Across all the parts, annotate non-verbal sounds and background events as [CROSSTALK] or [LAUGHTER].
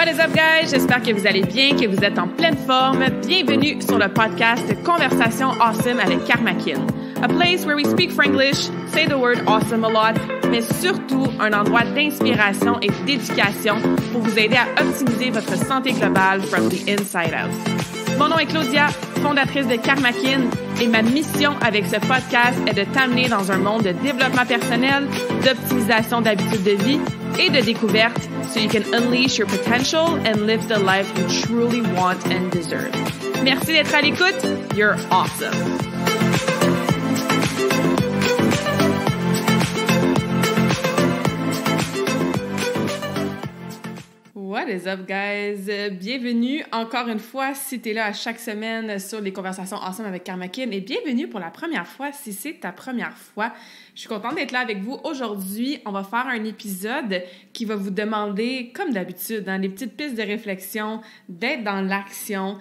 What is up, guys? J'espère que vous allez bien, que vous êtes en pleine forme. Bienvenue sur le podcast Conversation Awesome avec Kim a place where we speak Franglish, say the word awesome a lot, mais surtout un endroit d'inspiration et d'éducation pour vous aider à optimiser votre santé globale from the inside out. Mon nom est Claudia, fondatrice de Karmakin, et ma mission avec ce podcast est de t'amener dans un monde de développement personnel, d'optimisation d'habitudes de vie et de découverte so you can unleash your potential and live the life you truly want and deserve. Merci d'être à l'écoute. You're awesome. What is up, guys? Bienvenue encore une fois si t'es là à chaque semaine sur les conversations ensemble avec Karmakin et bienvenue pour la première fois si c'est ta première fois. Je suis contente d'être là avec vous aujourd'hui. On va faire un épisode qui va vous demander, comme d'habitude, hein, dans les petites pistes de réflexion, d'être dans l'action,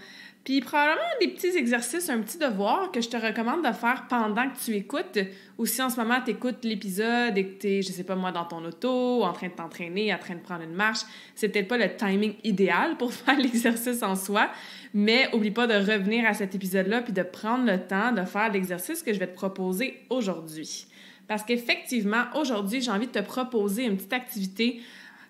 puis probablement des petits exercices, un petit devoir que je te recommande de faire pendant que tu écoutes. Ou si en ce moment tu écoutes l'épisode et que tu es, je sais pas moi, dans ton auto, en train de t'entraîner, en train de prendre une marche, c'est peut-être pas le timing idéal pour [LAUGHS] faire l'exercice en soi. Mais oublie pas de revenir à cet épisode-là puis de prendre le temps de faire l'exercice que je vais te proposer aujourd'hui. Parce qu'effectivement, aujourd'hui, j'ai envie de te proposer une petite activité,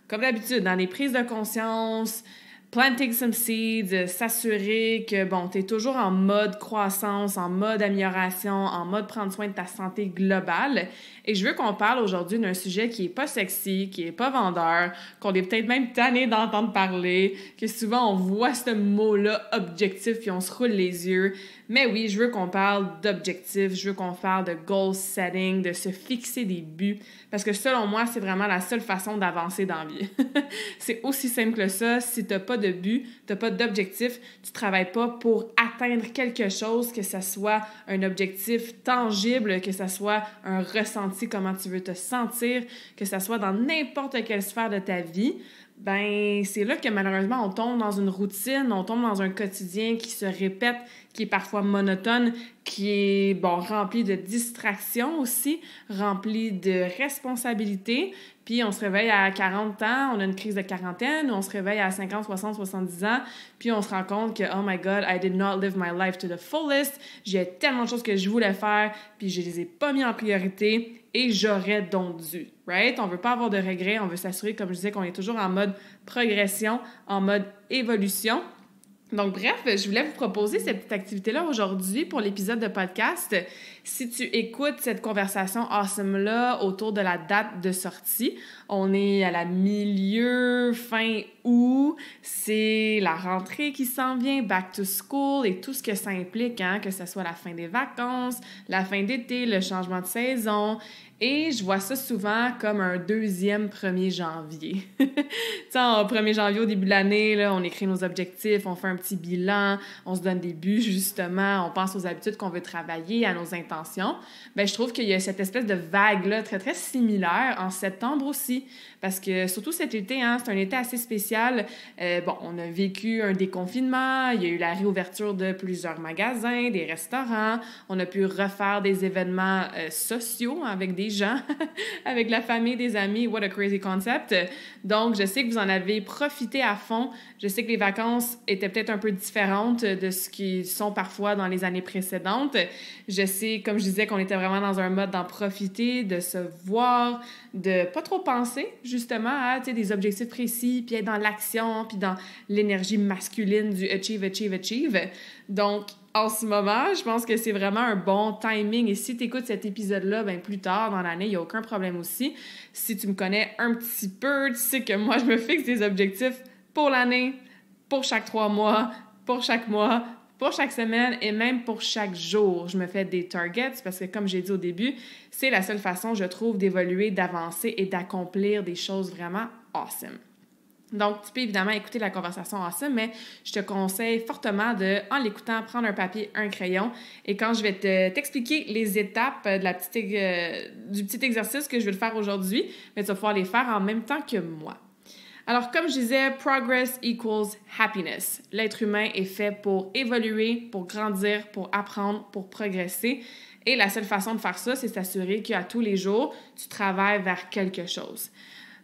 comme d'habitude, dans les prises de conscience, planting some seeds, euh, s'assurer que, bon, tu es toujours en mode croissance, en mode amélioration, en mode prendre soin de ta santé globale. Et je veux qu'on parle aujourd'hui d'un sujet qui est pas sexy, qui est pas vendeur, qu'on est peut-être même tanné d'entendre parler, que souvent on voit ce mot-là objectif puis on se roule les yeux. Mais oui, je veux qu'on parle d'objectifs, je veux qu'on parle de goal setting, de se fixer des buts, parce que selon moi, c'est vraiment la seule façon d'avancer dans la vie. [LAUGHS] c'est aussi simple que ça. Si tu n'as pas de but, tu pas d'objectif, tu travailles pas pour atteindre quelque chose, que ce soit un objectif tangible, que ce soit un ressenti, comment tu veux te sentir, que ce soit dans n'importe quelle sphère de ta vie, ben c'est là que malheureusement on tombe dans une routine, on tombe dans un quotidien qui se répète, qui est parfois monotone, qui est bon rempli de distractions aussi, rempli de responsabilités, puis on se réveille à 40 ans, on a une crise de quarantaine, on se réveille à 50, 60, 70 ans, puis on se rend compte que oh my god, I did not live my life to the fullest, j'ai tellement de choses que je voulais faire, puis je les ai pas mis en priorité et j'aurais donc dû. On On veut pas avoir de regrets, on veut s'assurer, comme je disais, qu'on est toujours en mode progression, en mode évolution. Donc, bref, je voulais vous proposer cette petite activité-là aujourd'hui pour l'épisode de podcast. Si tu écoutes cette conversation awesome-là autour de la date de sortie, on est à la milieu, fin août, c'est la rentrée qui s'en vient, back to school et tout ce que ça implique, hein, que ce soit la fin des vacances, la fin d'été, le changement de saison. Et je vois ça souvent comme un deuxième 1er janvier. [LAUGHS] tu sais, 1er janvier, au début de l'année, on écrit nos objectifs, on fait un petit bilan, on se donne des buts, justement, on pense aux habitudes qu'on veut travailler, à nos intérêts, ben, je trouve qu'il y a cette espèce de vague-là très, très similaire en septembre aussi. Parce que surtout cet été, hein, c'est un été assez spécial. Euh, bon, on a vécu un déconfinement, il y a eu la réouverture de plusieurs magasins, des restaurants. On a pu refaire des événements euh, sociaux avec des gens, [LAUGHS] avec la famille, des amis. What a crazy concept! Donc, je sais que vous en avez profité à fond. Je sais que les vacances étaient peut-être un peu différentes de ce qu'ils sont parfois dans les années précédentes. Je sais, comme je disais, qu'on était vraiment dans un mode d'en profiter, de se voir, de pas trop penser justement à des objectifs précis, puis être dans l'action, puis dans l'énergie masculine du achieve, achieve, achieve. Donc, en ce moment, je pense que c'est vraiment un bon timing. Et si tu écoutes cet épisode-là, ben plus tard dans l'année, il n'y a aucun problème aussi. Si tu me connais un petit peu, tu sais que moi, je me fixe des objectifs pour l'année, pour chaque trois mois, pour chaque mois, pour chaque semaine et même pour chaque jour, je me fais des targets parce que, comme j'ai dit au début, c'est la seule façon, je trouve, d'évoluer, d'avancer et d'accomplir des choses vraiment awesome. Donc, tu peux évidemment écouter la conversation awesome, mais je te conseille fortement de, en l'écoutant, prendre un papier, un crayon. Et quand je vais te, t'expliquer les étapes de la petite, euh, du petit exercice que je vais le faire aujourd'hui, mais tu vas pouvoir les faire en même temps que moi. Alors, comme je disais, progress equals happiness. L'être humain est fait pour évoluer, pour grandir, pour apprendre, pour progresser. Et la seule façon de faire ça, c'est s'assurer qu'à tous les jours, tu travailles vers quelque chose.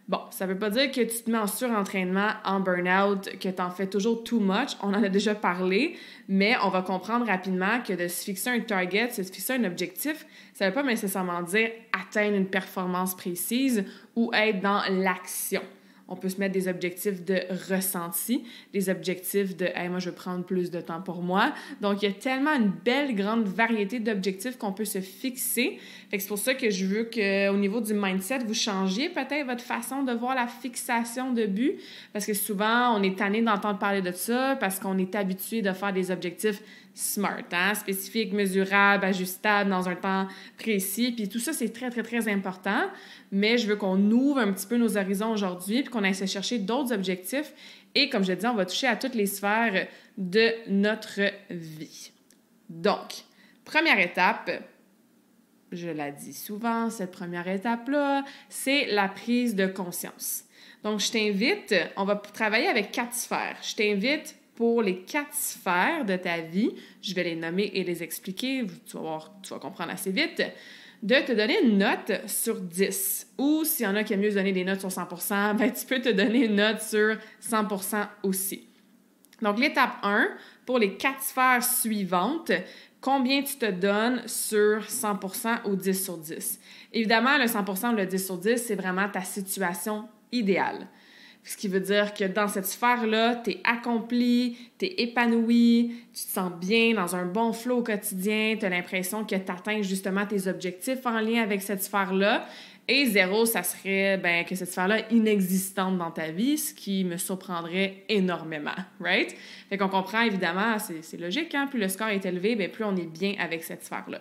Bon, ça veut pas dire que tu te mets en surentraînement, en burn-out, que tu en fais toujours too much. On en a déjà parlé, mais on va comprendre rapidement que de se fixer un target, de se fixer un objectif, ça veut pas nécessairement dire atteindre une performance précise ou être dans l'action on peut se mettre des objectifs de ressenti, des objectifs de hey, moi je veux prendre plus de temps pour moi. Donc il y a tellement une belle grande variété d'objectifs qu'on peut se fixer. c'est pour ça que je veux que au niveau du mindset, vous changiez peut-être votre façon de voir la fixation de but parce que souvent on est tanné d'entendre parler de ça parce qu'on est habitué de faire des objectifs SMART, hein? spécifique, mesurable, ajustable dans un temps précis. Puis tout ça, c'est très, très, très important. Mais je veux qu'on ouvre un petit peu nos horizons aujourd'hui, puis qu'on aille se chercher d'autres objectifs. Et comme je le dis, on va toucher à toutes les sphères de notre vie. Donc, première étape, je la dis souvent, cette première étape-là, c'est la prise de conscience. Donc, je t'invite, on va travailler avec quatre sphères. Je t'invite pour les quatre sphères de ta vie. Je vais les nommer et les expliquer. Tu vas, tu vas comprendre assez vite. De te donner une note sur 10. Ou s'il y en a qui aiment mieux donner des notes sur 100 [LAUGHS] ben, tu peux te donner une note sur 100 aussi. Donc, l'étape 1, pour les quatre sphères suivantes, combien tu te donnes sur 100 ou 10 sur 10? Évidemment, le 100 ou le 10 sur 10, c'est vraiment ta situation idéale. Ce qui veut dire que dans cette sphère-là, tu es accompli, t'es es épanoui, tu te sens bien dans un bon flot au quotidien, tu as l'impression que tu atteins justement tes objectifs en lien avec cette sphère-là. Et zéro, ça serait ben, que cette sphère-là inexistante dans ta vie, ce qui me surprendrait énormément, right? Fait qu'on comprend évidemment, c'est logique, hein? plus le score est élevé, ben, plus on est bien avec cette sphère-là.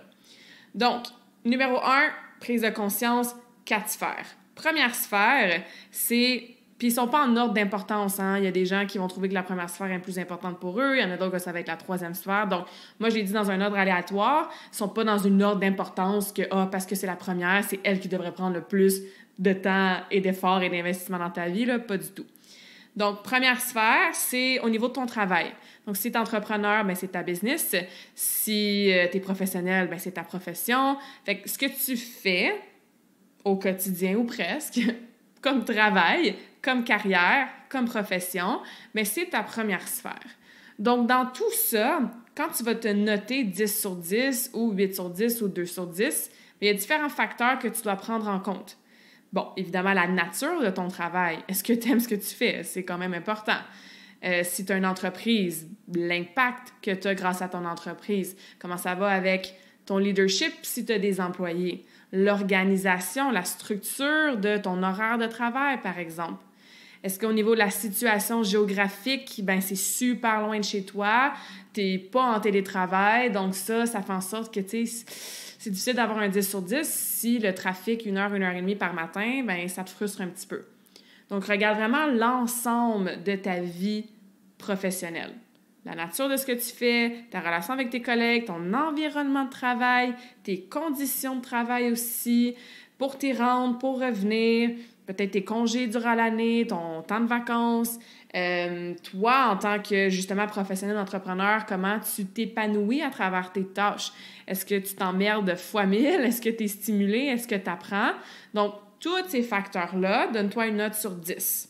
Donc, numéro un, prise de conscience, quatre sphères. Première sphère, c'est puis ils sont pas en ordre d'importance. Hein. Il y a des gens qui vont trouver que la première sphère est plus importante pour eux. Il y en a d'autres que ça va être la troisième sphère. Donc, moi, je l'ai dit dans un ordre aléatoire. Ils sont pas dans une ordre d'importance que, ah, parce que c'est la première, c'est elle qui devrait prendre le plus de temps et d'efforts et d'investissement dans ta vie. Là. Pas du tout. Donc, première sphère, c'est au niveau de ton travail. Donc, si tu es entrepreneur, ben, c'est ta business. Si euh, tu es professionnel, ben, c'est ta profession. Fait que ce que tu fais au quotidien ou presque [LAUGHS] comme travail, comme carrière, comme profession, mais c'est ta première sphère. Donc, dans tout ça, quand tu vas te noter 10 sur 10 ou 8 sur 10 ou 2 sur 10, il y a différents facteurs que tu dois prendre en compte. Bon, évidemment, la nature de ton travail. Est-ce que tu aimes ce que tu fais? C'est quand même important. Euh, si tu as une entreprise, l'impact que tu as grâce à ton entreprise, comment ça va avec ton leadership si tu as des employés l'organisation, la structure de ton horaire de travail, par exemple. Est-ce qu'au niveau de la situation géographique, ben c'est super loin de chez toi, tu n'es pas en télétravail, donc ça, ça fait en sorte que, tu c'est difficile d'avoir un 10 sur 10. Si le trafic, une heure, une heure et demie par matin, ben ça te frustre un petit peu. Donc, regarde vraiment l'ensemble de ta vie professionnelle la nature de ce que tu fais, ta relation avec tes collègues, ton environnement de travail, tes conditions de travail aussi, pour t'y rendre, pour revenir, peut-être tes congés durant l'année, ton temps de vacances. Euh, toi, en tant que justement professionnel entrepreneur, comment tu t'épanouis à travers tes tâches? Est-ce que tu t'emmerdes fois mille? Est-ce que tu es stimulé? Est-ce que tu apprends? Donc, tous ces facteurs-là, donne-toi une note sur 10.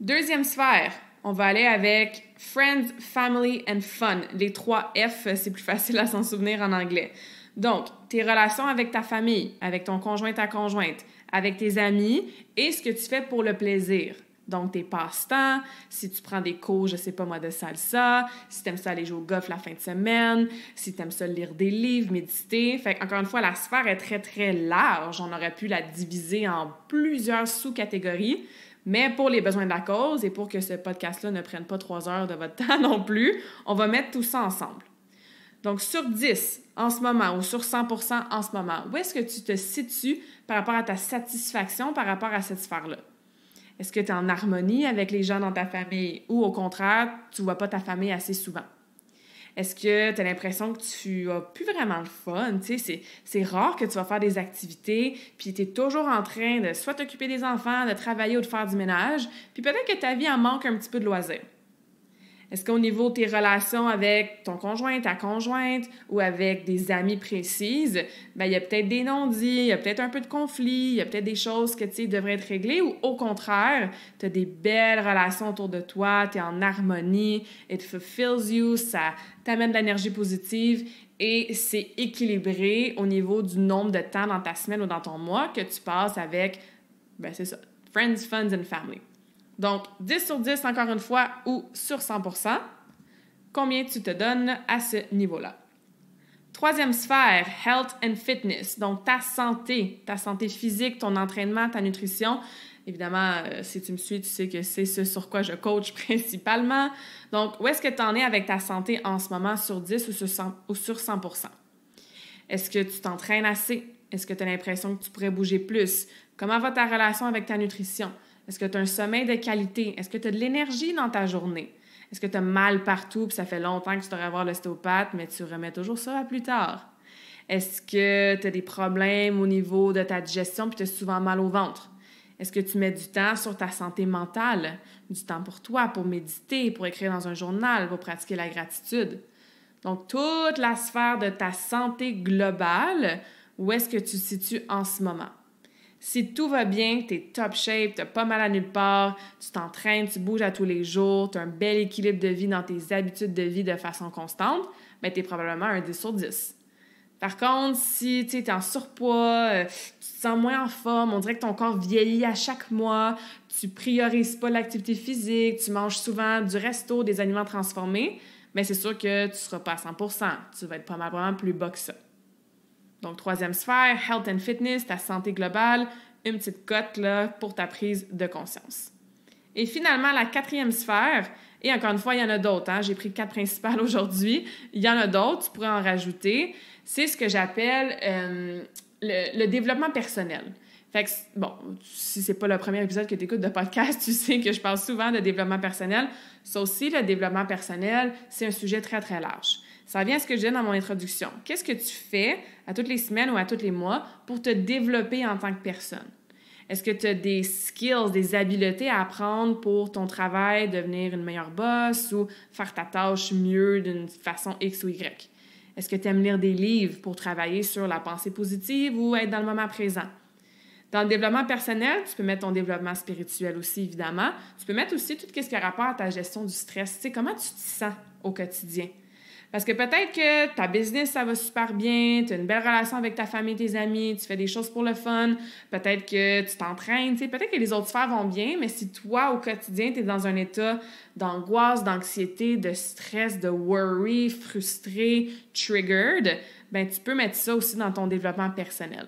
Deuxième sphère, on va aller avec Friends, Family and Fun. Les trois F, c'est plus facile à s'en souvenir en anglais. Donc, tes relations avec ta famille, avec ton conjoint, ta conjointe, avec tes amis et ce que tu fais pour le plaisir. Donc, tes passe-temps, si tu prends des cours, je sais pas moi, de salsa, si t'aimes ça aller jouer au golf la fin de semaine, si t'aimes ça lire des livres, méditer. encore une fois, la sphère est très, très large. On aurait pu la diviser en plusieurs sous-catégories. Mais pour les besoins de la cause et pour que ce podcast-là ne prenne pas trois heures de votre [LAUGHS] temps non plus, on va mettre tout ça ensemble. Donc, sur 10 en ce moment ou sur 100 en ce moment, où est-ce que tu te situes par rapport à ta satisfaction par rapport à cette sphère-là? Est-ce que tu es en harmonie avec les gens dans ta famille ou au contraire, tu vois pas ta famille assez souvent? Est-ce que tu as l'impression que tu as plus vraiment le fun? C'est rare que tu vas faire des activités, puis tu es toujours en train de soit t'occuper des enfants, de travailler ou de faire du ménage, puis peut-être que ta vie en manque un petit peu de loisirs. Est-ce qu'au niveau de tes relations avec ton conjoint, ta conjointe ou avec des amis précises, ben, il y a peut-être des non-dits, il y a peut-être un peu de conflits, il y a peut-être des choses que tu devraient être réglées ou au contraire, tu as des belles relations autour de toi, tu es en harmonie, it fulfills you, ça t'amène de l'énergie positive et c'est équilibré au niveau du nombre de temps dans ta semaine ou dans ton mois que tu passes avec, ben c'est ça, friends, funds and family. Donc, 10 sur 10, encore une fois, ou sur 100 combien tu te donnes à ce niveau-là. Troisième sphère, health and fitness, donc ta santé, ta santé physique, ton entraînement, ta nutrition. Évidemment, euh, si tu me suis, tu sais que c'est ce sur quoi je coach [LAUGHS] principalement. Donc, où est-ce que tu en es avec ta santé en ce moment sur 10 ou sur 100 Est-ce que tu t'entraînes assez? Est-ce que tu as l'impression que tu pourrais bouger plus? Comment va ta relation avec ta nutrition? Est-ce que tu as un sommeil de qualité? Est-ce que tu as de l'énergie dans ta journée? Est-ce que tu as mal partout, puis ça fait longtemps que tu devrais avoir l'ostéopathe, mais tu remets toujours ça à plus tard? Est-ce que tu as des problèmes au niveau de ta digestion, puis tu as souvent mal au ventre? Est-ce que tu mets du temps sur ta santé mentale, du temps pour toi, pour méditer, pour écrire dans un journal, pour pratiquer la gratitude? Donc, toute la sphère de ta santé globale, où est-ce que tu te situes en ce moment? Si tout va bien, es top shape, t'as pas mal à nulle part, tu t'entraînes, tu bouges à tous les jours, t'as un bel équilibre de vie dans tes habitudes de vie de façon constante, ben, tu es probablement un 10 sur 10. Par contre, si tu es en surpoids, euh, tu te sens moins en forme, on dirait que ton corps vieillit à chaque mois, tu priorises pas l'activité physique, tu manges souvent du resto, des aliments transformés, mais ben, c'est sûr que tu seras pas à 100 Tu vas être probablement plus bas que ça. Donc, troisième sphère, health and fitness, ta santé globale, une petite cote là, pour ta prise de conscience. Et finalement, la quatrième sphère, et encore une fois, il y en a d'autres. Hein, j'ai pris quatre principales [LAUGHS] aujourd'hui. Il y en a d'autres, tu pourrais en rajouter. C'est ce que j'appelle euh, le, développement personnel. Fait que, bon, si c'est pas le premier épisode que tu écoutes de podcast, [LAUGHS] tu sais que je parle souvent de développement personnel. Ça aussi, le développement personnel, c'est un sujet très, très large. Ça revient à ce que je disais dans mon introduction. Qu'est-ce que tu fais à toutes les semaines ou à tous les mois pour te développer en tant que personne? Est-ce que tu as des skills, des habiletés à apprendre pour ton travail, devenir une meilleure boss ou faire ta tâche mieux d'une façon X ou Y? Est-ce que tu aimes lire des livres pour travailler sur la pensée positive ou être dans le moment présent? Dans le développement personnel, tu peux mettre ton développement spirituel aussi, évidemment. Tu peux mettre aussi tout ce qui a rapport à ta gestion du stress. comment tu te sens au quotidien? Parce que peut-être que ta business, ça va super bien, tu as une belle relation avec ta famille, tes amis, tu fais des choses pour le fun, peut-être que tu t'entraînes, peut-être que les autres sphères vont bien, mais si toi, au quotidien, tu es dans un état d'angoisse, d'anxiété, de stress, de worry, frustré, triggered, ben tu peux mettre ça aussi dans ton développement personnel.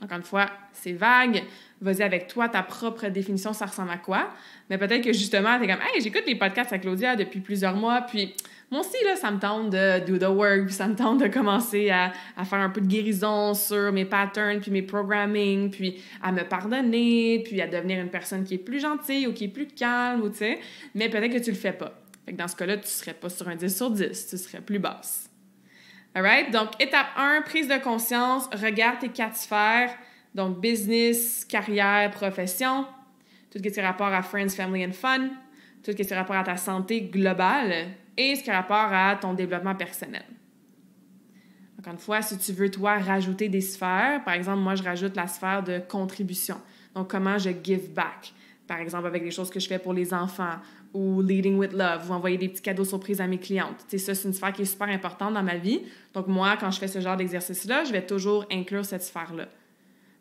Encore une fois, c'est vague. Vas-y avec toi, ta propre définition, ça ressemble à quoi? Mais peut-être que justement, tu es comme, hey, j'écoute les podcasts à Claudia depuis plusieurs mois, puis moi aussi, là, ça me tente de do the work, ça me tente de commencer à, faire un peu de guérison sur mes patterns, puis mes programming, puis à me pardonner, puis à devenir une personne qui est plus gentille ou qui est plus calme, ou tu sais. Mais peut-être que tu le fais pas. Fait dans ce cas-là, tu serais pas sur un 10 sur 10, tu serais plus basse. Alright? Donc, étape 1, prise de conscience, regarde tes quatre sphères, donc business, carrière, profession, tout ce qui est rapport à friends, family and fun, tout ce qui est rapport à ta santé globale, et ce qui a rapport à ton développement personnel. Encore une fois, si tu veux, toi, rajouter des sphères, par exemple, moi, je rajoute la sphère de contribution. Donc, comment je give back, par exemple, avec les choses que je fais pour les enfants ou leading with love ou envoyer des petits cadeaux surprises à mes clientes. Tu ça, c'est une sphère qui est super importante dans ma vie. Donc, moi, quand je fais ce genre d'exercice-là, je vais toujours inclure cette sphère-là.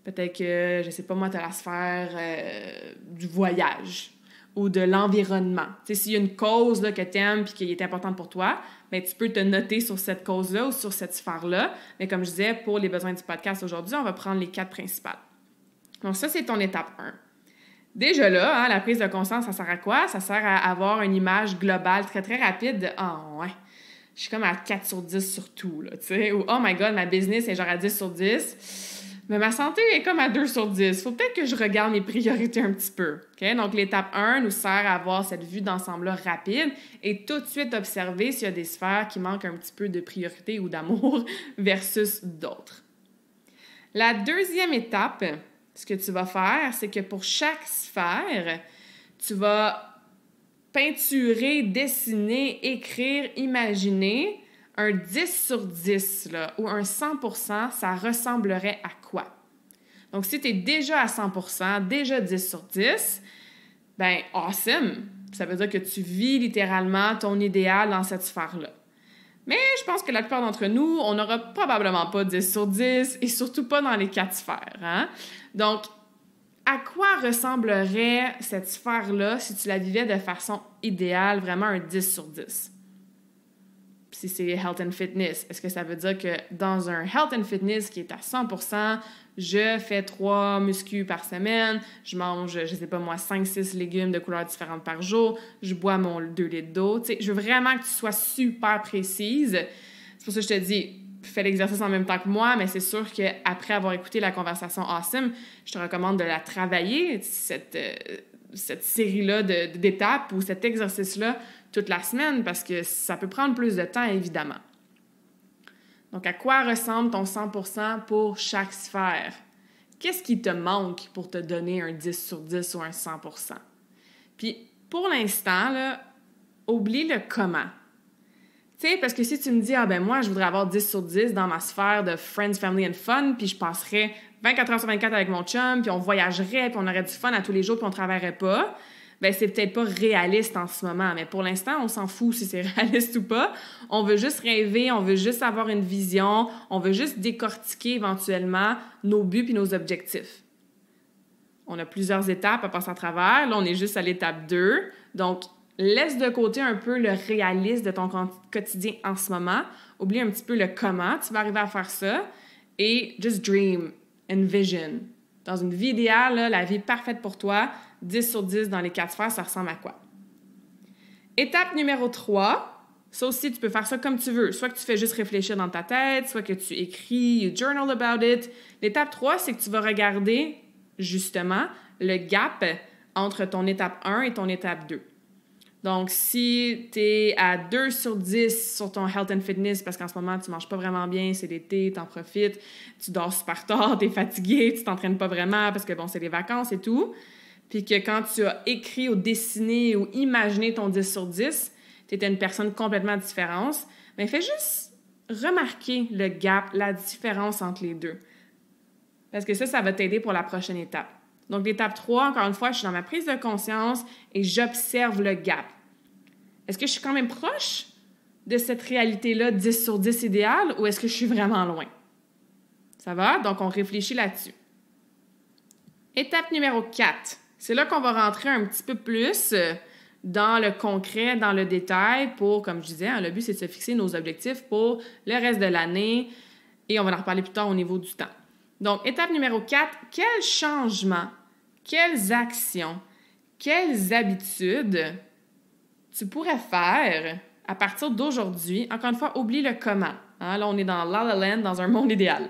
Peut-être que, je sais pas, moi, tu as la sphère euh, du voyage ou de l'environnement. S'il y a une cause que tu aimes et qui est importante pour toi, mais ben, tu peux te noter sur cette cause-là ou sur cette sphère-là. Mais comme je disais, pour les besoins du podcast aujourd'hui, on va prendre les quatre principales. Donc ça, c'est ton étape 1. Déjà là, hein, la prise de conscience, ça sert à quoi? Ça sert à avoir une image globale très, très rapide de « Ah ouais, je suis comme à 4 sur 10 sur tout, là, tu sais. » Ou « Oh my God, ma business est genre à 10 sur 10. » Mais ma santé est comme à 2 sur 10. Faut peut-être que je regarde mes priorités un petit peu. Donc, l'étape 1 nous sert à avoir cette vue densemble rapide et tout de suite observer s'il y a des sphères qui manquent un petit peu de priorité ou d'amour [LAUGHS] versus d'autres. La deuxième étape, ce que tu vas faire, c'est que pour chaque sphère, tu vas peinturer, dessiner, écrire, imaginer un 10 sur 10 là, ou un 100 ça ressemblerait à quoi? Donc, si tu es déjà à 100 déjà 10 sur 10, ben awesome! Ça veut dire que tu vis littéralement ton idéal dans cette sphère-là. Mais je pense que la plupart d'entre nous, on n'aura probablement pas 10 sur 10 et surtout pas dans les quatre sphères. Hein? Donc, à quoi ressemblerait cette sphère-là si tu la vivais de façon idéale, vraiment un 10 sur 10? si c'est health and fitness, est-ce que ça veut dire que dans un health and fitness qui est à 100%, je fais trois muscu par semaine, je mange, je sais pas moi, 5-6 légumes de couleurs différentes par jour, je bois mon 2 litres d'eau. Tu sais, je veux vraiment que tu sois super précise. C'est pour ça que je te dis, fais l'exercice en même temps que moi, mais c'est sûr qu'après avoir écouté la conversation Awesome, je te recommande de la travailler, cette, euh, cette série-là d'étapes ou cet exercice-là toute la semaine parce que ça peut prendre plus de temps, évidemment. Donc, à quoi ressemble ton 100% pour chaque sphère? Qu'est-ce qui te manque pour te donner un 10 sur 10 ou un 100%? Puis, pour l'instant, oublie le comment. Tu sais, parce que si tu me dis, ah ben moi, je voudrais avoir 10 sur 10 dans ma sphère de Friends, Family and Fun, puis je passerais 24 heures sur 24 avec mon chum, puis on voyagerait, puis on aurait du fun à tous les jours, puis on travaillerait pas, ben, c'est peut-être pas réaliste en ce moment, mais pour l'instant, on s'en fout si c'est [LAUGHS] réaliste ou pas. On veut juste rêver, on veut juste avoir une vision, on veut juste décortiquer éventuellement nos buts puis nos objectifs. On a plusieurs étapes à passer à travers. Là, on est juste à l'étape 2. Donc, laisse de côté un peu le réalisme de ton quotidien en ce moment. Oublie un petit peu le comment tu vas arriver à faire ça et just dream envision ». Dans une vie idéale, la vie parfaite pour toi, 10 sur 10 dans les quatre sphères, ça ressemble à quoi? Étape numéro 3, ça aussi, tu peux faire ça comme tu veux. Soit que tu fais juste réfléchir dans ta tête, soit que tu écris, journal about it. L'étape 3, c'est que tu vas regarder justement le gap entre ton étape 1 et ton étape 2. Donc, si tu es à 2 sur 10 sur ton health and fitness, parce qu'en ce moment, tu manges pas vraiment bien, c'est l'été, tu en profites, tu dors super tard, [LAUGHS] tu es fatigué, tu t'entraînes pas vraiment parce que, bon, c'est les vacances et tout, puis que quand tu as écrit ou dessiné ou imaginé ton 10 sur 10, tu étais une personne complètement différente, mais fais juste remarquer le gap, la différence entre les deux. Parce que ça, ça va t'aider pour la prochaine étape. Donc, l'étape 3, encore une fois, je suis dans ma prise de conscience et j'observe le gap. Est-ce que je suis quand même proche de cette réalité-là 10 sur 10 idéale ou est-ce que je suis vraiment loin? Ça va? Donc, on réfléchit là-dessus. Étape numéro 4. C'est là qu'on va rentrer un petit peu plus euh, dans le concret, dans le détail pour, comme je disais, hein, le but, c'est de se fixer nos objectifs pour le reste de l'année et on va en reparler plus tard au niveau du temps. Donc, étape numéro 4, quel changement quelles actions, quelles habitudes tu pourrais faire à partir d'aujourd'hui. Encore une fois, oublie le comment. Hein? Là, on est dans la la dans un monde idéal.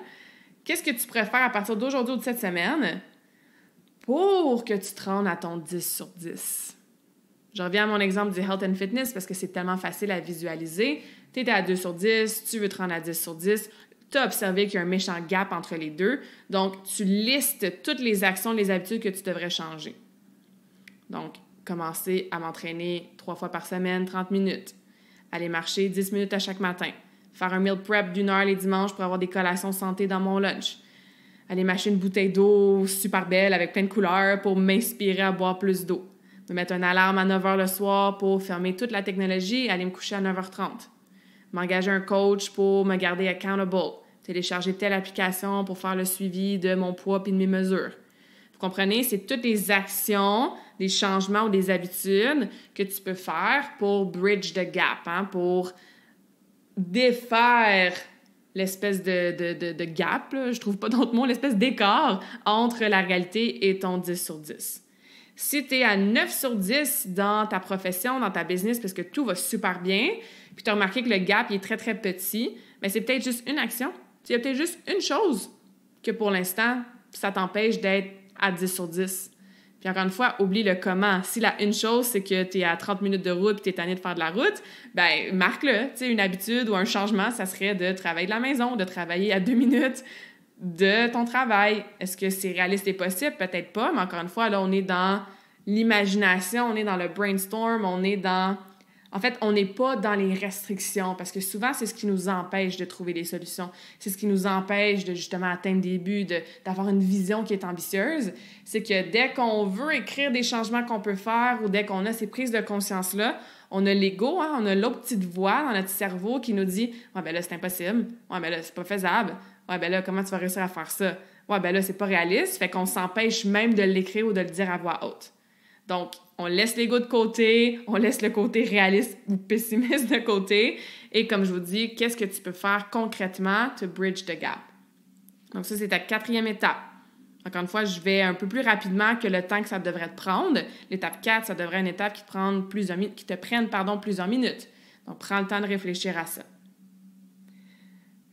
Qu'est-ce que tu pourrais faire à partir d'aujourd'hui ou de cette semaine pour que tu te rendes à ton 10 sur 10? Je reviens à mon exemple du health and fitness parce que c'est tellement facile à visualiser. Tu es à 2 sur 10, tu veux te rendre à 10 sur 10 tu as observé qu'il y a un méchant gap entre les deux. Donc, tu listes toutes les actions, les habitudes que tu devrais changer. Donc, commencer à m'entraîner trois fois par semaine, 30 minutes. Aller marcher 10 minutes à chaque matin. Faire un meal prep d'une heure les dimanches pour avoir des collations santé dans mon lunch. Aller mâcher une bouteille d'eau super belle avec plein de couleurs pour m'inspirer à boire plus d'eau. Me mettre un alarme à 9 h le soir pour fermer toute la technologie et aller me coucher à 9h30 m'engager un coach pour me garder accountable, télécharger telle application pour faire le suivi de mon poids puis de mes mesures. Vous comprenez? C'est toutes les actions, des changements ou des habitudes que tu peux faire pour bridge the gap, hein, pour défaire l'espèce de, gap, je je trouve pas d'autre mot, l'espèce d'écart entre la réalité et ton 10 sur 10. Si tu es à 9 sur 10 dans ta profession, dans ta business, parce que tout va super bien, puis tu as remarqué que le gap est très, très petit, mais ben, c'est peut-être juste une action il y a peut-être juste une chose que pour l'instant, ça t'empêche d'être à 10 sur 10. Puis encore une fois, oublie le comment. Si la une chose, c'est que tu es à 30 minutes de route et tu es tanné de faire de la route, ben marque-le. Tu une habitude ou un changement, ça serait de travailler de la maison, de travailler à deux minutes de ton travail. Est-ce que c'est réaliste et possible? Peut-être pas, mais encore une fois, là, on est dans l'imagination, on est dans le brainstorm, on est dans en fait, on n'est pas dans les restrictions parce que souvent, c'est ce qui nous empêche de trouver des solutions. C'est ce qui nous empêche de justement atteindre des buts, d'avoir une vision qui est ambitieuse. C'est que dès qu'on veut écrire des changements qu'on peut faire ou dès qu'on a ces prises de conscience-là, on a l'ego, hein, on a l'autre petite voix dans notre cerveau qui nous dit Ouais, ben là, c'est impossible. Ouais, ben là, c'est pas faisable. Ouais, ben là, comment tu vas réussir à faire ça? Ouais, ben là, c'est pas réaliste. Fait qu'on s'empêche même de l'écrire ou de le dire à voix haute. Donc, on laisse l'ego de côté, on laisse le côté réaliste ou pessimiste de côté. Et comme je vous dis, qu'est-ce que tu peux faire concrètement to bridge the gap? Donc ça, c'est ta quatrième étape. Encore une fois, je vais un peu plus rapidement que le temps que ça devrait te prendre. L'étape 4, ça devrait être une étape qui te, prend qui prenne plusieurs minutes. Donc, prends le temps de réfléchir à ça.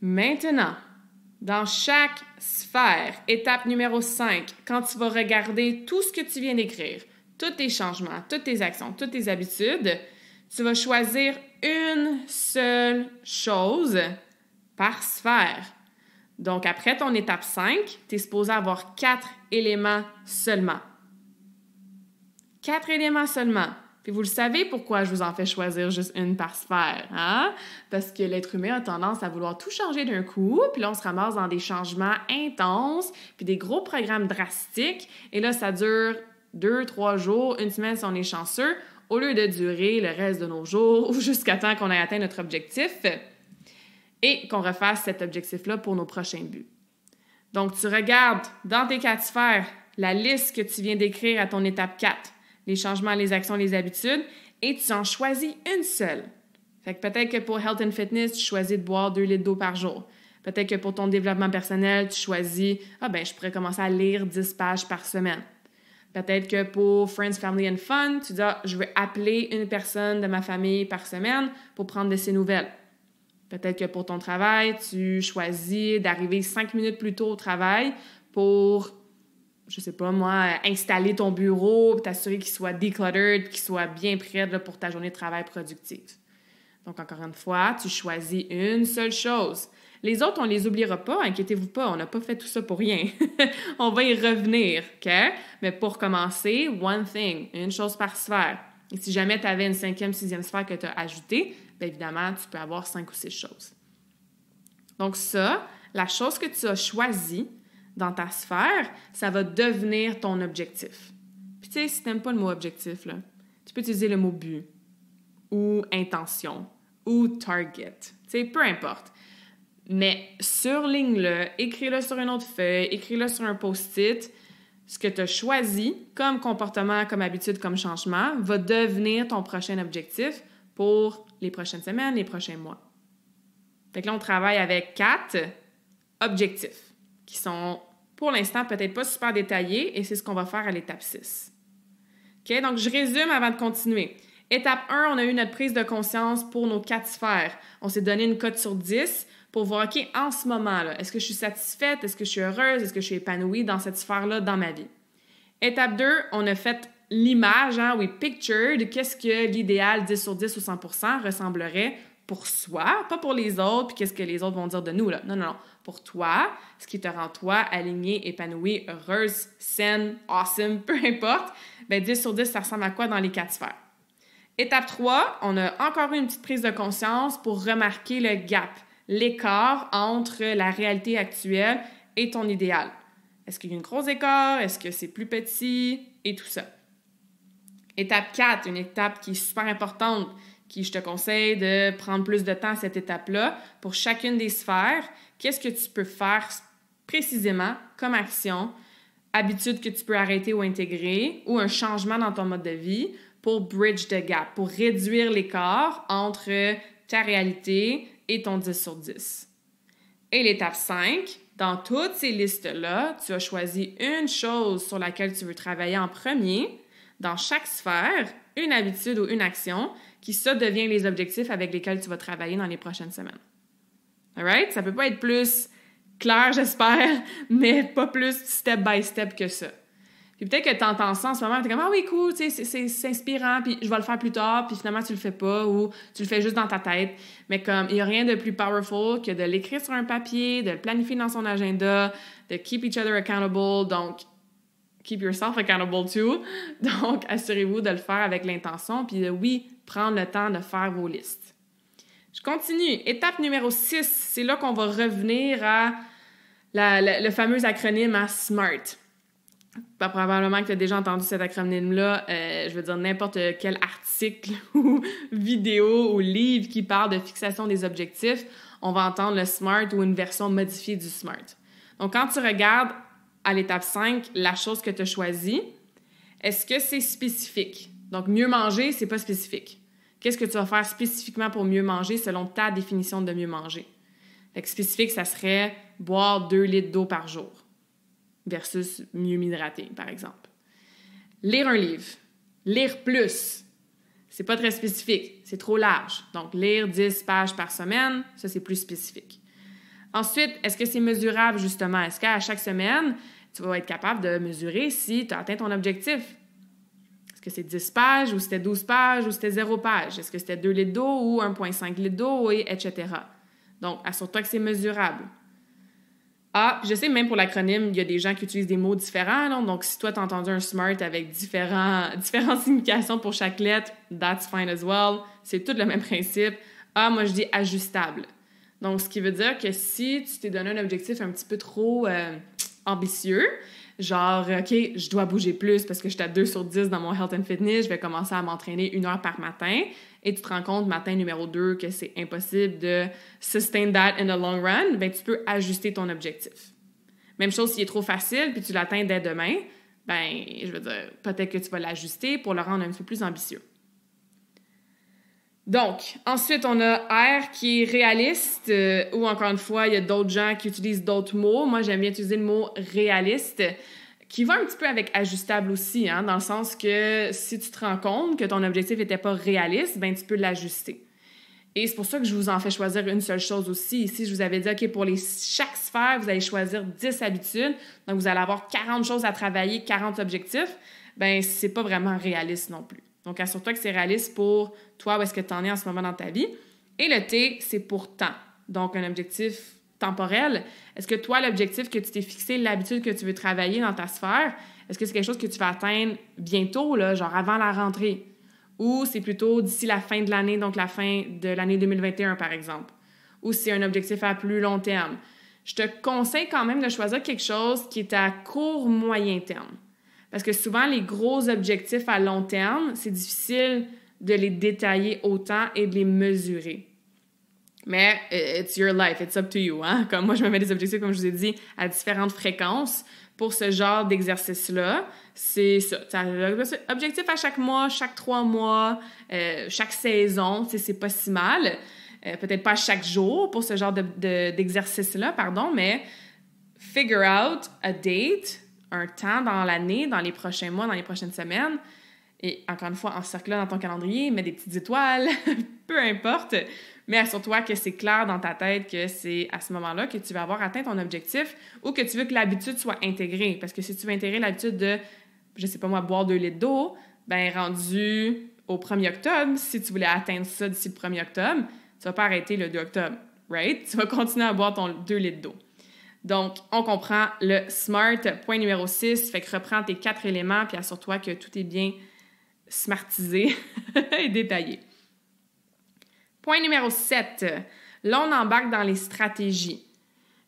Maintenant, dans chaque sphère, étape numéro 5, quand tu vas regarder tout ce que tu viens d'écrire, tous tes changements, toutes tes actions, toutes tes habitudes, tu vas choisir une seule chose par sphère. Donc, après ton étape 5, tu es supposé avoir quatre éléments seulement. Quatre éléments seulement. Puis vous le savez pourquoi je vous en fais choisir juste une par sphère, hein? Parce que l'être humain a tendance à vouloir tout changer d'un coup, puis là on se ramasse dans des changements intenses, puis des gros programmes drastiques, et là ça dure deux, trois jours, une semaine si on est chanceux, au lieu de durer le reste de nos jours ou [LAUGHS] jusqu'à temps qu'on ait atteint notre objectif et qu'on refasse cet objectif-là pour nos prochains buts. Donc, tu regardes dans tes quatre sphères la liste que tu viens d'écrire à ton étape 4, les changements, les actions, les habitudes, et tu en choisis une seule. Fait que peut-être que pour Health and Fitness, tu choisis de boire deux litres d'eau par jour. Peut-être que pour ton développement personnel, tu choisis, ah ben, je pourrais commencer à lire 10 pages par semaine. Peut-être que pour Friends, Family and Fun, tu dis ah, je veux appeler une personne de ma famille par semaine pour prendre de ses nouvelles. Peut-être que pour ton travail, tu choisis d'arriver cinq minutes plus tôt au travail pour, je sais pas moi, installer ton bureau, t'assurer qu'il soit decluttered, qu'il soit bien prêt pour ta journée de travail productive. Donc, encore une fois, tu choisis une seule chose. Les autres, on les oubliera pas, inquiétez-vous pas, on n'a pas fait tout ça pour rien. [LAUGHS] on va y revenir, OK? Mais pour commencer, one thing, une chose par sphère. Et si jamais tu avais une cinquième, sixième sphère que tu as ajoutée, bien évidemment, tu peux avoir cinq ou six choses. Donc ça, la chose que tu as choisie dans ta sphère, ça va devenir ton objectif. Puis tu sais, si tu n'aimes pas le mot objectif, tu peux utiliser le mot but ou intention ou target. Tu sais, peu importe. Mais surligne-le, écris-le sur une autre feuille, écris-le sur un post-it. Ce que tu as choisi comme comportement, comme habitude, comme changement va devenir ton prochain objectif pour les prochaines semaines, les prochains mois. Fait que là, on travaille avec quatre objectifs qui sont pour l'instant peut-être pas super détaillés et c'est ce qu'on va faire à l'étape 6. OK? Donc, je résume avant de continuer. Étape 1, on a eu notre prise de conscience pour nos quatre sphères. On s'est donné une cote sur 10 pour voir, OK, en ce moment-là, est-ce que je suis satisfaite? Est-ce que je suis heureuse? Est-ce que je suis épanouie dans cette sphère-là dans ma vie? Étape 2, on a fait l'image, hein, oui, picture de qu'est-ce que l'idéal 10 sur 10 ou 100 ressemblerait pour soi, pas pour les autres, puis qu'est-ce que les autres vont dire de nous, là. Non, non, non. Pour toi, ce qui te rend toi aligné, épanoui, heureuse, saine, awesome, [LAUGHS] peu importe, bien, 10 sur 10, ça ressemble à quoi dans les quatre sphères? Étape 3, on a encore une petite prise de conscience pour remarquer le gap l'écart entre la réalité actuelle et ton idéal. Est-ce qu'il y a un gros écart? Est-ce que c'est plus petit? Et tout ça. Étape 4, une étape qui est super importante, qui je te conseille de prendre plus de temps à cette étape-là. Pour chacune des sphères, qu'est-ce que tu peux faire précisément comme action, habitude que tu peux arrêter ou intégrer, ou un changement dans ton mode de vie pour bridge the gap, pour réduire l'écart entre ta réalité et ton 10 sur 10. Et l'étape 5, dans toutes ces listes-là, tu as choisi une chose sur laquelle tu veux travailler en premier, dans chaque sphère, une habitude ou une action, qui ça devient les objectifs avec lesquels tu vas travailler dans les prochaines semaines. right? Ça peut pas être plus clair, [LAUGHS] j'espère, mais pas plus step by step que ça. Puis peut-être que tu entends ça en ce moment, tu comme Ah oui, cool, c'est inspirant, puis je vais le faire plus tard, puis finalement tu le fais pas ou tu le fais juste dans ta tête. Mais comme il n'y a rien de plus powerful que de l'écrire sur un papier, de le planifier dans son agenda, de keep each other accountable, donc keep yourself accountable too. [LAUGHS] Donc assurez-vous de le faire avec l'intention, puis de oui, prendre le temps de faire vos listes. Je continue. Étape numéro 6, c'est là qu'on va revenir à le fameux acronyme à hein, SMART. Pas probablement que tu as déjà entendu cet acronyme-là. Euh, je veux dire, n'importe quel article [LAUGHS] ou vidéo ou livre qui parle de fixation des objectifs, on va entendre le SMART ou une version modifiée du SMART. Donc, quand tu regardes à l'étape 5 la chose que tu as choisie, est-ce que c'est spécifique? Donc, mieux manger, c'est pas spécifique. Qu'est-ce que tu vas faire spécifiquement pour mieux manger selon ta définition de mieux manger? Fait spécifique, ça serait boire 2 litres d'eau par jour versus mieux m'hydrater, par exemple. Lire un livre, lire plus, c'est pas très spécifique, c'est trop large. Donc, lire 10 pages par semaine, ça c'est plus spécifique. Ensuite, est-ce que c'est mesurable justement? Est-ce qu'à chaque semaine, tu vas être capable de mesurer si tu as atteint ton objectif? Est-ce que c'est 10 pages ou c'était 12 pages ou c'était 0 pages? Est-ce que c'était 2 litres d'eau ou 1,5 litres d'eau, et etc. Donc, assure-toi que c'est mesurable. Ah, je sais, même pour l'acronyme, il y a des gens qui utilisent des mots différents. Donc, si toi, t'as entendu un SMART avec différents, [LAUGHS] différentes significations pour chaque lettre, that's fine as well. C'est tout le même principe. Ah, moi, je dis ajustable. Donc, ce qui veut dire que si tu t'es donné un objectif un petit peu trop... Euh, ambitieux. Genre, OK, je dois bouger plus parce que je suis à 2 sur 10 dans mon health and fitness, je vais commencer à m'entraîner une heure par matin. Et tu te rends compte, matin numéro 2, que c'est impossible de sustain that in the long run, ben, tu peux ajuster ton objectif. Même chose s'il est trop facile puis tu l'atteins dès demain, ben, je veux dire, peut-être que tu vas l'ajuster pour le rendre un peu plus ambitieux. Donc, ensuite, on a R qui est réaliste, euh, ou encore une fois, il y a d'autres gens qui utilisent d'autres mots. Moi, j'aime bien utiliser le mot réaliste, qui va un petit peu avec ajustable aussi, hein, dans le sens que si tu te rends compte que ton objectif n'était pas réaliste, ben tu peux l'ajuster. Et c'est pour ça que je vous en fais choisir une seule chose aussi. Ici, je vous avais dit, OK, pour les, chaque sphère, vous allez choisir 10 habitudes. Donc, vous allez avoir 40 choses à travailler, 40 objectifs. Ben, c'est pas vraiment réaliste non plus. Donc, assure-toi que c'est réaliste pour toi, où est-ce que tu en es en ce moment dans ta vie. Et le T, c'est pour temps. Donc, un objectif temporel. Est-ce que toi, l'objectif que tu t'es fixé, l'habitude que tu veux travailler dans ta sphère, est-ce que c'est quelque chose que tu vas atteindre bientôt, là, genre avant la rentrée? Ou c'est plutôt d'ici la fin de l'année, donc la fin de l'année 2021, par exemple? Ou c'est un objectif à plus long terme? Je te conseille quand même de choisir quelque chose qui est à court, moyen terme. Parce que souvent, les gros objectifs à long terme, c'est difficile de les détailler autant et de les mesurer. Mais euh, it's your life, it's up to you. Hein? Comme moi, je me mets des objectifs, comme je vous ai dit, à différentes fréquences. Pour ce genre d'exercice-là, c'est ça. Objectif à chaque mois, chaque trois mois, euh, chaque saison, c'est pas si mal. Euh, peut-être pas chaque jour pour ce genre d'exercice-là, pardon, mais figure out a date un temps dans l'année, dans les prochains mois, dans les prochaines semaines. Et encore une fois, en circulant dans ton calendrier, mets des petites étoiles, [LAUGHS] peu importe, mais assure-toi que c'est clair dans ta tête que c'est à ce moment-là que tu vas avoir atteint ton objectif ou que tu veux que l'habitude soit intégrée. Parce que si tu veux intégrer l'habitude de, je sais pas moi, boire 2 litres d'eau, ben rendu au 1er octobre, si tu voulais atteindre ça d'ici le 1er octobre, tu vas pas arrêter le 2 octobre, right? Tu vas continuer à boire ton 2 litres d'eau. Donc, on comprend le SMART. Point numéro 6, fait que reprends tes quatre éléments, puis assure-toi que tout est bien smartisé [LAUGHS] et détaillé. Point numéro 7, là, on embarque dans les stratégies.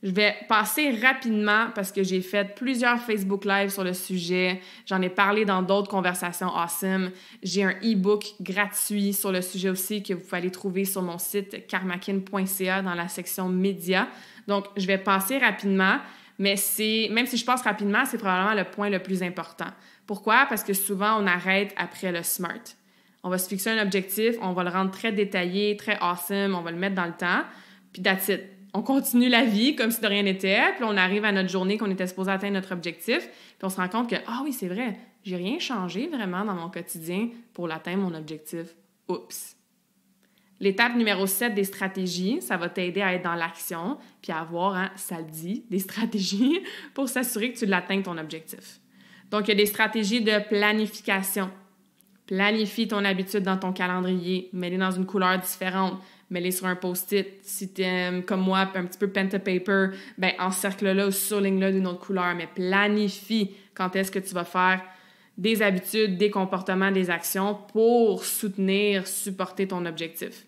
Je vais passer rapidement parce que j'ai fait plusieurs Facebook Live sur le sujet. J'en ai parlé dans d'autres conversations awesome. J'ai un e-book gratuit sur le sujet aussi que vous pouvez trouver sur mon site karmakin.ca dans la section médias. Donc, je vais passer rapidement, mais c'est, même si je passe rapidement, c'est probablement le point le plus important. Pourquoi? Parce que souvent, on arrête après le SMART. On va se fixer un objectif, on va le rendre très détaillé, très awesome, on va le mettre dans le temps, puis that's it on continue la vie comme si de rien n'était, puis on arrive à notre journée qu'on était supposé atteindre notre objectif, puis on se rend compte que ah oui, c'est vrai, j'ai rien changé vraiment dans mon quotidien pour atteindre mon objectif. Oups. L'étape numéro 7 des stratégies, ça va t'aider à être dans l'action, puis à avoir, hein, ça le dit, des [LAUGHS] stratégies pour s'assurer que tu l'atteins ton objectif. Donc, il y a des stratégies de planification. Planifie ton habitude dans ton calendrier, mets-les dans une couleur différente, mets-les sur un post-it. Si t'aimes, comme moi, un petit peu pen to paper, ben, encercle-le ou surligne-le d'une autre couleur. Mais planifie quand est-ce que tu vas faire des habitudes, des comportements, des actions pour soutenir, supporter ton objectif.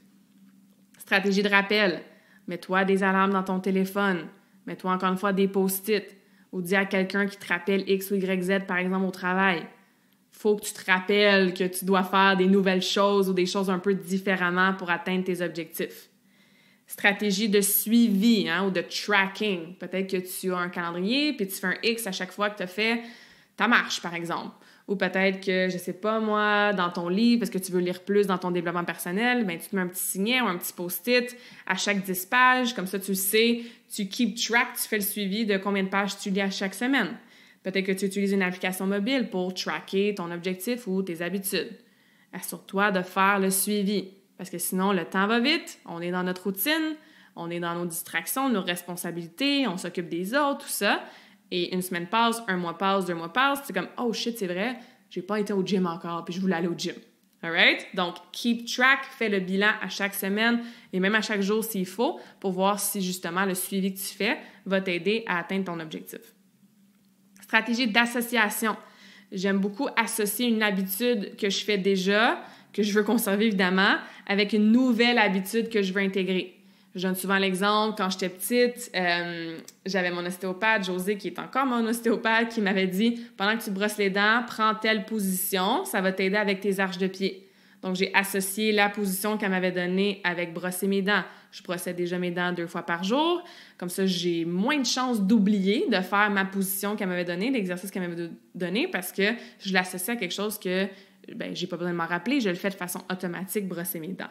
Stratégie de rappel. Mets-toi des alarmes dans ton téléphone. Mets-toi encore une fois des post-it. Ou dis à quelqu'un qui te rappelle X ou Y, Z, par exemple, au travail faut que tu te rappelles que tu dois faire des nouvelles choses ou des choses un peu différemment pour atteindre tes objectifs. Stratégie de suivi hein, ou de tracking. Peut-être que tu as un calendrier puis tu fais un X à chaque fois que tu as fait ta marche, par exemple. Ou peut-être que, je ne sais pas moi, dans ton livre, parce que tu veux lire plus dans ton développement personnel, ben, tu te mets un petit signet ou un petit post-it à chaque 10 pages. Comme ça, tu sais, tu keep track, tu fais le suivi de combien de pages tu lis à chaque semaine. Peut-être que tu utilises une application mobile pour tracker ton objectif ou tes habitudes. Assure-toi de faire le suivi, parce que sinon le temps va vite, on est dans notre routine, on est dans nos distractions, nos responsabilités, on s'occupe des autres, tout ça. Et une semaine passe, un mois passe, deux mois passent, c'est comme oh shit, c'est vrai, j'ai pas été au gym encore, puis je voulais aller au gym. Alright? Donc, keep track, fais le bilan à chaque semaine et même à chaque jour s'il faut pour voir si justement le suivi que tu fais va t'aider à atteindre ton objectif stratégie d'association. J'aime beaucoup associer une habitude que je fais déjà, que je veux conserver évidemment, avec une nouvelle habitude que je veux intégrer. Je donne souvent l'exemple, quand j'étais petite, euh, j'avais mon ostéopathe, José, qui est encore mon ostéopathe, qui m'avait dit, pendant que tu brosses les dents, prends telle position, ça va t'aider avec tes arches de pied. Donc, j'ai associé la position qu'elle m'avait donnée avec brosser mes dents. Je brossais déjà mes dents deux fois par jour. Comme ça, j'ai moins de chances d'oublier de faire ma position qu'elle m'avait donnée, l'exercice qu'elle m'avait donné, parce que je l'associe à quelque chose que ben, j'ai pas besoin de m'en rappeler. Je le fais de façon automatique, brosser mes dents.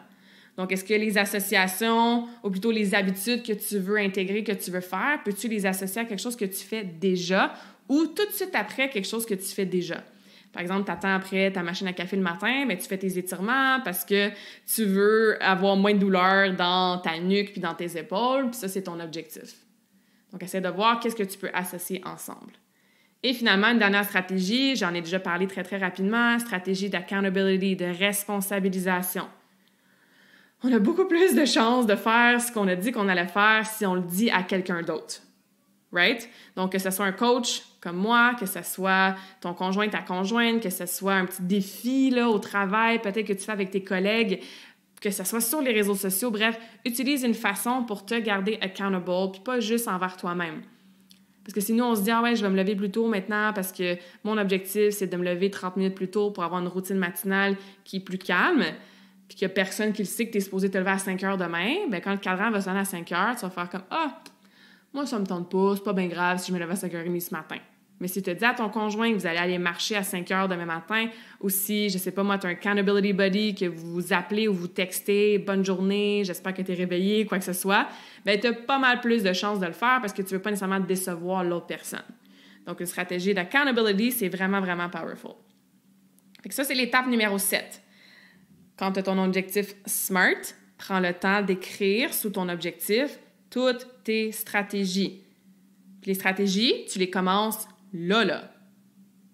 Donc, est-ce que les associations, ou plutôt les habitudes que tu veux intégrer, que tu veux faire, peux-tu les associer à quelque chose que tu fais déjà ou tout de suite après quelque chose que tu fais déjà? Par exemple, tu attends après ta machine à café le matin, mais tu fais tes étirements parce que tu veux avoir moins de douleur dans ta nuque puis dans tes épaules, puis ça, c'est ton objectif. Donc, essaie de voir qu'est-ce que tu peux associer ensemble. Et finalement, une dernière stratégie, j'en ai déjà parlé très, très rapidement, stratégie d'accountability, de responsabilisation. On a beaucoup plus de chances de faire ce qu'on a dit qu'on allait faire si on le dit à quelqu'un d'autre right? Donc, que ce soit un coach comme moi, que ce soit ton conjoint, ta conjointe, que ce soit un petit défi là, au travail, peut-être que tu fais avec tes collègues, que ce soit sur les réseaux sociaux, bref, utilise une façon pour te garder accountable, puis pas juste envers toi-même. Parce que si nous, on se dit, ah ouais, je vais me lever plus tôt maintenant parce que mon objectif, c'est de me lever 30 minutes plus tôt pour avoir une routine matinale qui est plus calme, puis qu'il n'y a personne qui le sait que tu es supposé te lever à 5 heures demain, bien, quand le cadran va sonner à 5 heures, tu vas faire comme, ah, moi, ça me tente pas, c'est pas bien grave si je me lève à 5h30 ce matin. Mais si tu te dis à ton conjoint que vous allez aller marcher à 5 h demain matin, ou si, je sais pas moi, tu as un accountability buddy que vous vous appelez ou vous textez bonne journée, j'espère que tu es réveillé, quoi que ce soit, ben tu as pas mal plus de chances de le faire parce que tu veux pas nécessairement décevoir l'autre personne. Donc, une stratégie d'accountability, c'est vraiment, vraiment powerful. Fait ça, c'est l'étape numéro 7. Quand tu as ton objectif SMART, prends le temps d'écrire sous ton objectif toutes tes stratégies. les stratégies, tu les commences là, là.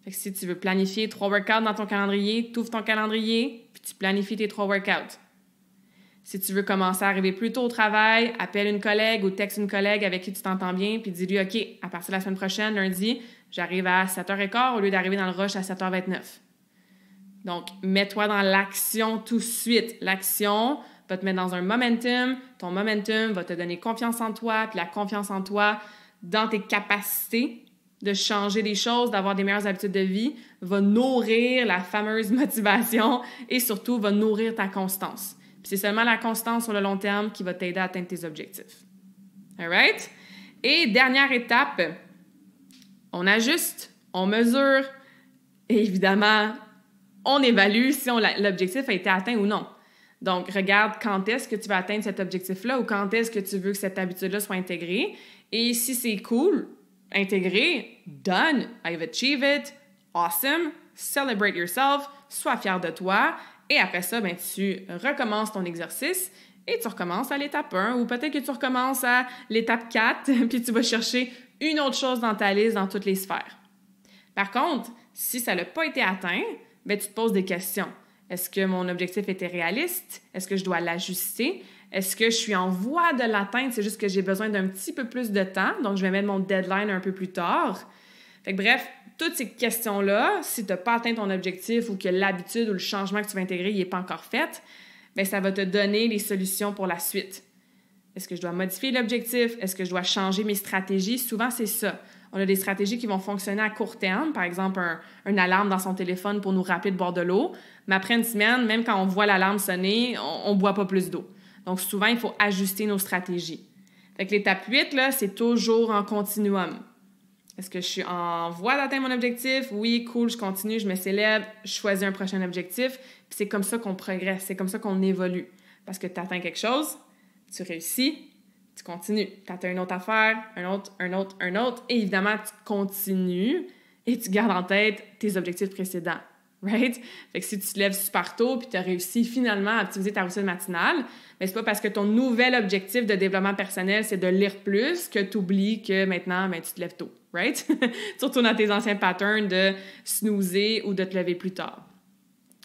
Fait que si tu veux planifier trois workouts dans ton calendrier, tu ouvres ton calendrier, puis tu planifies tes trois workouts. Si tu veux commencer à arriver plus tôt au travail, appelle une collègue ou texte une collègue avec qui tu t'entends bien, puis dis-lui, OK, à partir de la semaine prochaine, lundi, j'arrive à 7h15 au lieu d'arriver dans le rush à 7h29. Donc, mets-toi dans l'action tout de suite. L'action, va te mettre dans un momentum. Ton momentum va te donner confiance en toi, puis la confiance en toi dans tes capacités de changer des choses, d'avoir des meilleures habitudes de vie, va nourrir la fameuse [LAUGHS] motivation et surtout va nourrir ta constance. Puis c'est seulement la constance sur le long terme qui va t'aider à atteindre tes objectifs. All right? Et dernière étape, on ajuste, on mesure et évidemment, on évalue si l'objectif a été atteint ou non. Donc, regarde quand est-ce que tu vas atteindre cet objectif-là ou quand est-ce que tu veux que cette habitude-là soit intégrée. Et si c'est cool, intégré, done, I've achieved it, awesome, celebrate yourself, sois fier de toi. Et après ça, ben, tu recommences ton exercice et tu recommences à l'étape 1 ou peut-être que tu recommences à l'étape 4 [LAUGHS] puis tu vas chercher une autre chose dans ta liste dans toutes les sphères. Par contre, si ça n'a pas été atteint, ben, tu te poses des questions. Est-ce que mon objectif était réaliste? Est-ce que je dois l'ajuster? Est-ce que je suis en voie de l'atteindre? C'est juste que j'ai besoin d'un petit peu plus de temps, donc je vais mettre mon deadline un peu plus tard. Fait bref, toutes ces questions-là, si tu n'as pas atteint ton objectif ou que l'habitude ou le changement que tu vas intégrer n'est pas encore fait, ben, ça va te donner les solutions pour la suite. Est-ce que je dois modifier l'objectif? Est-ce que je dois changer mes stratégies? Souvent, c'est ça. On a des stratégies qui vont fonctionner à court terme, par exemple un, alarme dans son téléphone pour nous rappeler de boire de l'eau, mais après une semaine, même quand on voit l'alarme sonner, on ne boit pas plus d'eau. Donc souvent, il faut ajuster nos stratégies. Fait l'étape 8, là, c'est toujours en continuum. Est-ce que je suis en voie d'atteindre mon objectif? Oui, cool, je continue, je me célèbre, je choisis un prochain objectif. c'est comme ça qu'on progresse, c'est comme ça qu'on évolue. Parce que tu atteins quelque chose, tu réussis, tu continues. tu as une autre affaire, un autre, un autre, un autre, et évidemment, tu continues et tu gardes en tête tes objectifs précédents. Right? Fait que si tu te lèves super tôt puis tu as réussi finalement à optimiser ta routine matinale, mais c'est pas parce que ton nouvel objectif de développement personnel, c'est de lire plus que tu oublies que maintenant, ben, tu te lèves tôt. Right? tu [LAUGHS] retournes tes anciens patterns de snoozer ou de te lever plus tard.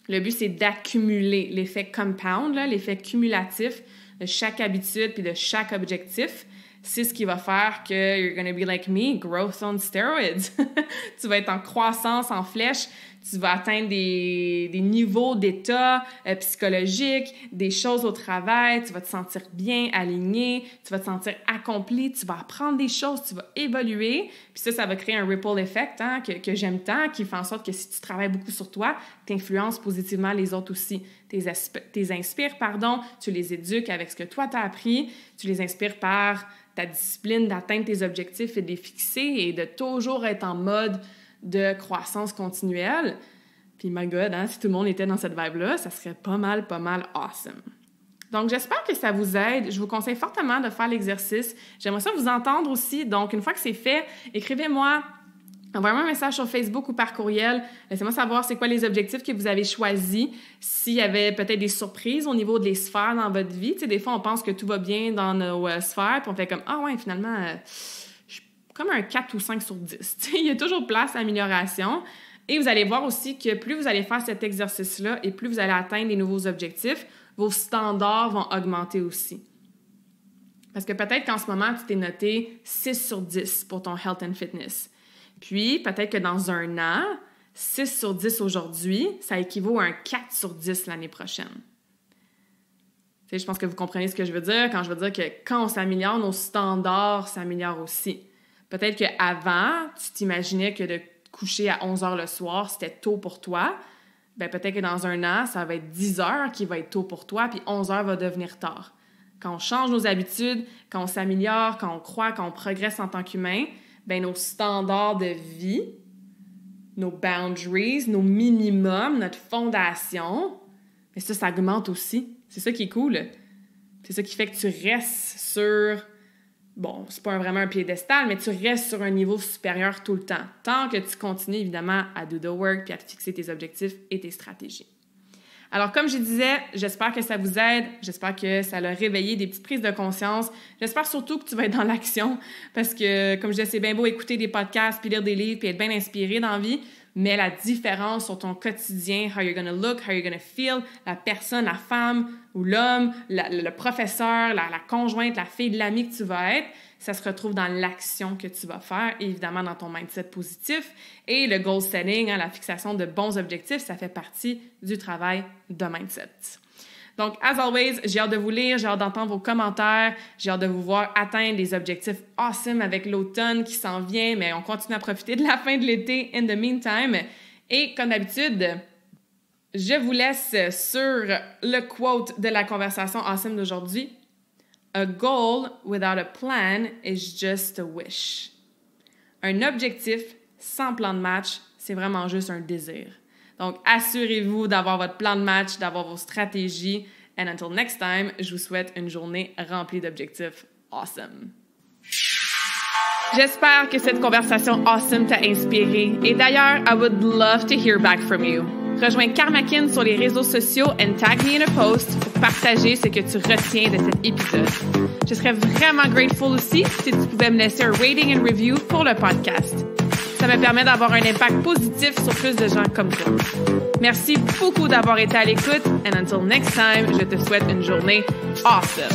Le but, c'est d'accumuler l'effet compound, l'effet cumulatif de chaque habitude puis de chaque objectif, c'est ce qui va faire que you're gonna be like me, growth on steroids. [LAUGHS] tu vas être en croissance, en flèche tu vas atteindre des, niveaux d'état euh, psychologique, des choses au travail, tu vas te sentir bien aligné, tu vas te sentir accompli, tu vas apprendre des choses, tu vas évoluer. Puis ça, ça va créer un ripple effect hein, que, j'aime tant, qui fait en sorte que si tu travailles beaucoup sur toi, tu influences positivement les autres aussi. Tu les inspires, pardon, tu les éduques avec ce que toi t'as appris, tu les inspires par ta discipline d'atteindre tes objectifs et de les fixer et de toujours être en mode de croissance continuelle. Puis my God, hein, si tout le monde était dans cette vibe-là, ça serait pas mal, pas mal awesome. Donc, j'espère que ça vous aide. Je vous conseille fortement de faire l'exercice. J'aimerais ça vous entendre aussi. Donc, une fois que c'est fait, écrivez-moi Envoyez-moi un message sur Facebook ou par courriel. Laissez-moi savoir c'est quoi les objectifs que vous avez choisis, s'il y avait peut-être des surprises au niveau des sphères dans votre vie. Tu des fois, on pense que tout va bien dans nos euh, sphères, puis on fait comme Ah ouais, finalement, euh, comme un 4 ou 5 sur 10. [LAUGHS] Il y a toujours place à amélioration. Et vous allez voir aussi que plus vous allez faire cet exercice-là et plus vous allez atteindre des nouveaux objectifs, vos standards vont augmenter aussi. Parce que peut-être qu'en ce moment, tu t'es noté 6 sur 10 pour ton health and fitness. Puis, peut-être que dans un an, 6 sur 10 aujourd'hui, ça équivaut à un 4 sur 10 l'année prochaine. je pense que vous comprenez ce que je veux dire quand je veux dire que quand on s'améliore, nos standards s'améliorent aussi. Peut-être qu'avant, tu t'imaginais que de coucher à 11 heures le soir, c'était tôt pour toi. Ben, peut-être que dans un an, ça va être 10 heures qui va être tôt pour toi, puis 11 heures va devenir tard. Quand on change nos habitudes, quand on s'améliore, quand on croit, quand on progresse en tant qu'humain, ben, nos standards de vie, nos boundaries, nos minimums, notre fondation, ben, ça, ça augmente aussi. C'est ça qui est cool. C'est ça qui fait que tu restes sur bon, c'est pas vraiment un piédestal, mais tu restes sur un niveau supérieur tout le temps, tant que tu continues évidemment à do the work puis à te fixer tes objectifs et tes stratégies. Alors, comme je disais, j'espère que ça vous aide, j'espère que ça l'a réveillé des petites prises de conscience. J'espère surtout que tu vas être dans l'action parce que, comme je disais, c'est bien beau écouter des podcasts, puis lire des livres, puis être bien inspiré dans vie, mais la différence sur ton quotidien, how you're gonna look, how you're gonna feel, la personne, la femme ou l'homme, le professeur, la, conjointe, la fille, l'ami que tu vas être, ça se retrouve dans l'action que tu vas faire, évidemment dans ton mindset positif. Et le goal setting, hein, la fixation de bons objectifs, ça fait partie du travail de mindset. Donc, as always, j'ai hâte de vous lire, j'ai hâte d'entendre vos commentaires, j'ai hâte de vous voir atteindre des objectifs awesome avec l'automne qui s'en vient, mais on continue à profiter de la fin de l'été in the meantime. Et comme d'habitude, je vous laisse sur le quote de la conversation awesome d'aujourd'hui. A goal without a plan is just a wish. Un objectif sans plan de match, c'est vraiment juste un désir. Donc, assurez-vous d'avoir votre plan de match, d'avoir vos stratégies. And until next time, je vous souhaite une journée remplie d'objectifs awesome. J'espère que cette conversation awesome t'a inspiré. Et d'ailleurs, I would love to hear back from you. Rejoins Carmackin sur les réseaux sociaux and tag me in a post pour partager ce que tu retiens de cet épisode. Je serais vraiment grateful aussi si tu pouvais me laisser un rating and review pour le podcast. Ça me permet d'avoir un impact positif sur plus de gens comme toi. Merci beaucoup d'avoir été à l'écoute. And until next time, je te souhaite une journée awesome.